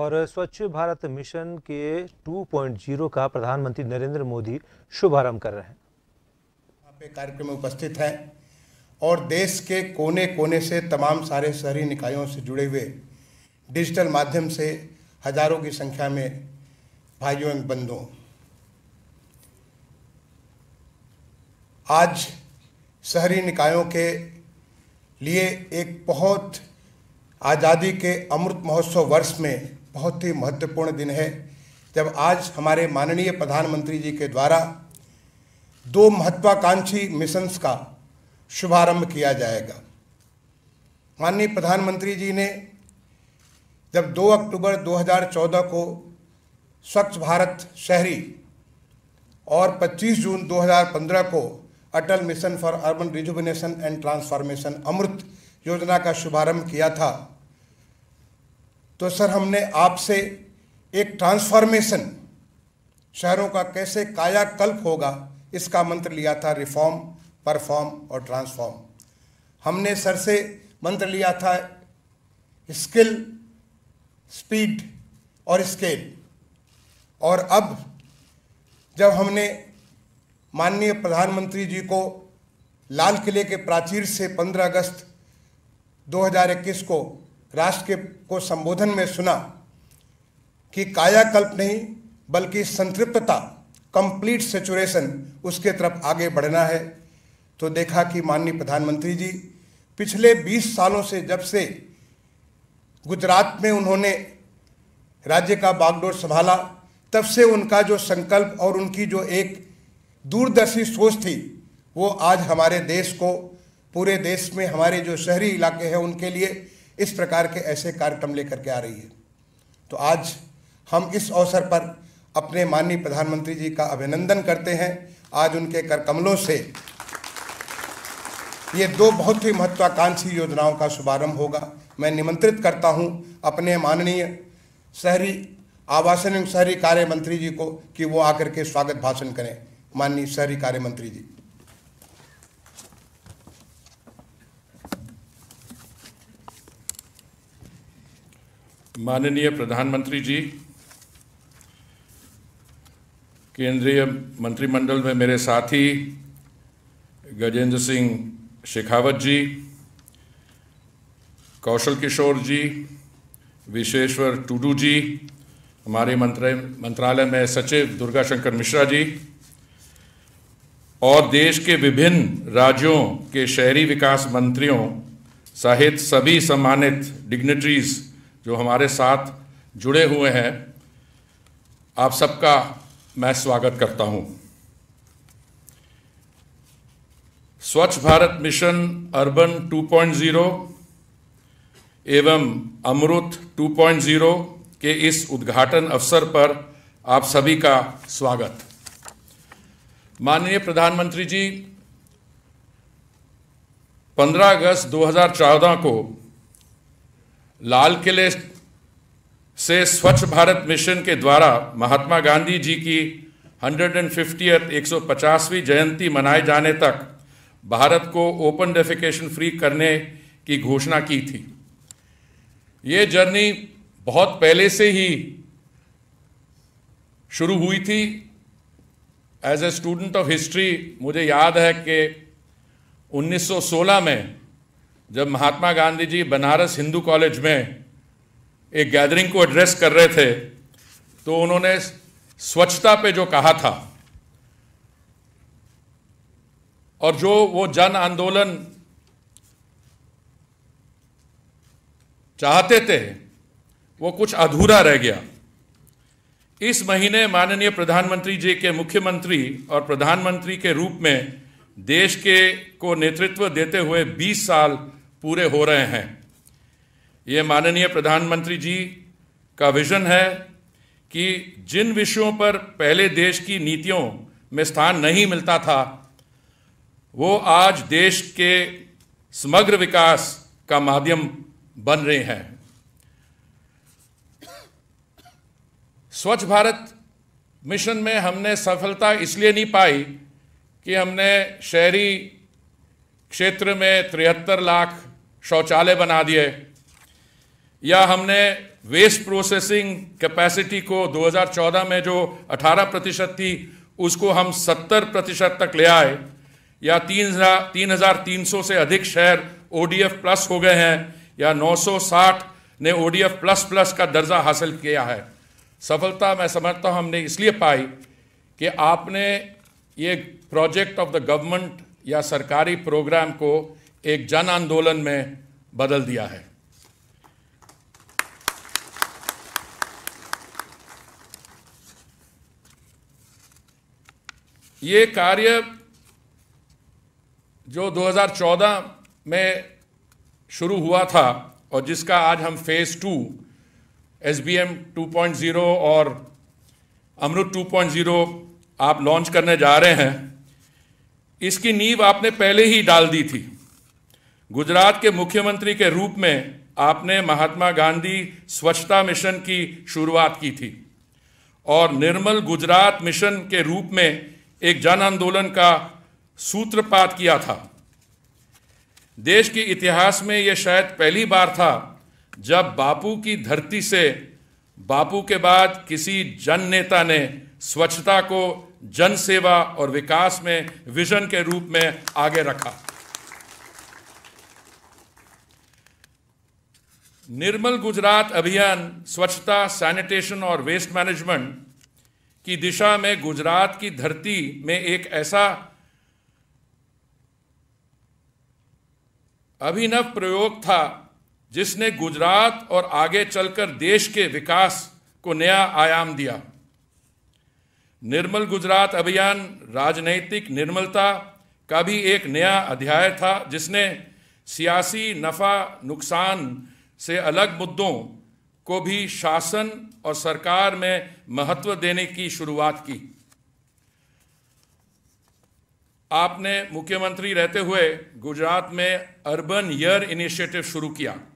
और स्वच्छ भारत मिशन के 2.0 का प्रधानमंत्री नरेंद्र मोदी शुभारंभ कर रहे हैं आप पे कार्यक्रम में उपस्थित हैं और देश के कोने कोने से तमाम सारे शहरी निकायों से जुड़े हुए डिजिटल माध्यम से हजारों की संख्या में भाइयों एवं बंधुओं आज शहरी निकायों के लिए एक बहुत आज़ादी के अमृत महोत्सव वर्ष में बहुत ही महत्वपूर्ण दिन है जब आज हमारे माननीय प्रधानमंत्री जी के द्वारा दो महत्वाकांक्षी मिशंस का शुभारंभ किया जाएगा माननीय प्रधानमंत्री जी ने जब 2 अक्टूबर 2014 को स्वच्छ भारत शहरी और 25 जून 2015 को Atal mission for urban rejuvenation and transformation Amrit योजना का शुभारंभ किया था तो सर हमने आपसे एक ट्रांसफॉर्मेशन शहरों का कैसे कायाकल्प होगा इसका मंत्र लिया था रिफॉर्म परफॉर्म और ट्रांसफॉर्म हमने सर से मंत्र लिया था स्किल स्पीड और स्केल और अब जब हमने माननीय प्रधानमंत्री जी को लाल किले के प्राचीर से 15 अगस्त 2021 को राष्ट्र के को संबोधन में सुना कि कायाकल्प नहीं बल्कि संतृप्तता कंप्लीट सेचुरेशन उसके तरफ आगे बढ़ना है तो देखा कि माननीय प्रधानमंत्री जी पिछले 20 सालों से जब से गुजरात में उन्होंने राज्य का बागडोर संभाला तब से उनका जो संकल्प और उनकी जो एक दूरदर्शी सोच थी वो आज हमारे देश को पूरे देश में हमारे जो शहरी इलाके हैं उनके लिए इस प्रकार के ऐसे कार्यक्रम लेकर के आ रही है तो आज हम इस अवसर पर अपने माननीय प्रधानमंत्री जी का अभिनंदन करते हैं आज उनके कर कमलों से ये दो बहुत ही महत्वाकांक्षी योजनाओं का शुभारंभ होगा मैं निमंत्रित करता हूं अपने माननीय शहरी आवासन एवं शहरी कार्य मंत्री जी को कि वो आकर के स्वागत भाषण करें माननीय शहरी कार्य मंत्री जी माननीय प्रधानमंत्री जी केंद्रीय मंत्रिमंडल में मेरे साथी गजेंद्र सिंह शेखावत जी कौशल किशोर जी विश्वेश्वर टूडू जी हमारे मंत्र मंत्रालय में सचिव दुर्गा शंकर मिश्रा जी और देश के विभिन्न राज्यों के शहरी विकास मंत्रियों सहित सभी सम्मानित डिग्नेटरीज़ जो हमारे साथ जुड़े हुए हैं आप सबका मैं स्वागत करता हूं स्वच्छ भारत मिशन अर्बन 2.0 एवं अमृत 2.0 के इस उद्घाटन अवसर पर आप सभी का स्वागत माननीय प्रधानमंत्री जी 15 अगस्त 2014 को लाल किले से स्वच्छ भारत मिशन के द्वारा महात्मा गांधी जी की हंड्रेड एंड फिफ्टी एक सौ पचासवीं जयंती मनाए जाने तक भारत को ओपन डेफिकेशन फ्री करने की घोषणा की थी ये जर्नी बहुत पहले से ही शुरू हुई थी as a student of history मुझे याद है कि 1916 में जब महात्मा गांधी जी बनारस हिंदू कॉलेज में एक गैदरिंग को एड्रेस कर रहे थे तो उन्होंने स्वच्छता पे जो कहा था और जो वो जन आंदोलन चाहते थे वो कुछ अधूरा रह गया इस महीने माननीय प्रधानमंत्री जी के मुख्यमंत्री और प्रधानमंत्री के रूप में देश के को नेतृत्व देते हुए 20 साल पूरे हो रहे हैं ये माननीय प्रधानमंत्री जी का विजन है कि जिन विषयों पर पहले देश की नीतियों में स्थान नहीं मिलता था वो आज देश के समग्र विकास का माध्यम बन रहे हैं स्वच्छ भारत मिशन में हमने सफलता इसलिए नहीं पाई कि हमने शहरी क्षेत्र में तिहत्तर लाख शौचालय बना दिए या हमने वेस्ट प्रोसेसिंग कैपेसिटी को 2014 में जो 18 प्रतिशत थी उसको हम 70 प्रतिशत तक ले आए या तीन तीन हजार तीन सौ से अधिक शहर ओ प्लस हो गए हैं या 960 ने ओ प्लस प्लस का दर्जा हासिल किया है सफलता मैं समझता हूँ हमने इसलिए पाई कि आपने ये प्रोजेक्ट ऑफ द गवर्नमेंट या सरकारी प्रोग्राम को एक जन आंदोलन में बदल दिया है ये कार्य जो 2014 में शुरू हुआ था और जिसका आज हम phase two S B M two और अमृत 2.0 आप लॉन्च करने जा रहे हैं इसकी नींव आपने पहले ही डाल दी थी गुजरात के मुख्यमंत्री के रूप में आपने महात्मा गांधी स्वच्छता मिशन की शुरुआत की थी और निर्मल गुजरात मिशन के रूप में एक जन आंदोलन का सूत्रपात किया था देश के इतिहास में यह शायद पहली बार था जब बापू की धरती से बापू के बाद किसी जन नेता ने स्वच्छता को जन सेवा और विकास में विजन के रूप में आगे रखा निर्मल गुजरात अभियान स्वच्छता सैनिटेशन और वेस्ट मैनेजमेंट की दिशा में गुजरात की धरती में एक ऐसा अभिनव प्रयोग था जिसने गुजरात और आगे चलकर देश के विकास को नया आयाम दिया निर्मल गुजरात अभियान राजनैतिक निर्मलता का भी एक नया अध्याय था जिसने सियासी नफा नुकसान से अलग मुद्दों को भी शासन और सरकार में महत्व देने की शुरुआत की आपने मुख्यमंत्री रहते हुए गुजरात में अर्बन ईयर इनिशिएटिव शुरू किया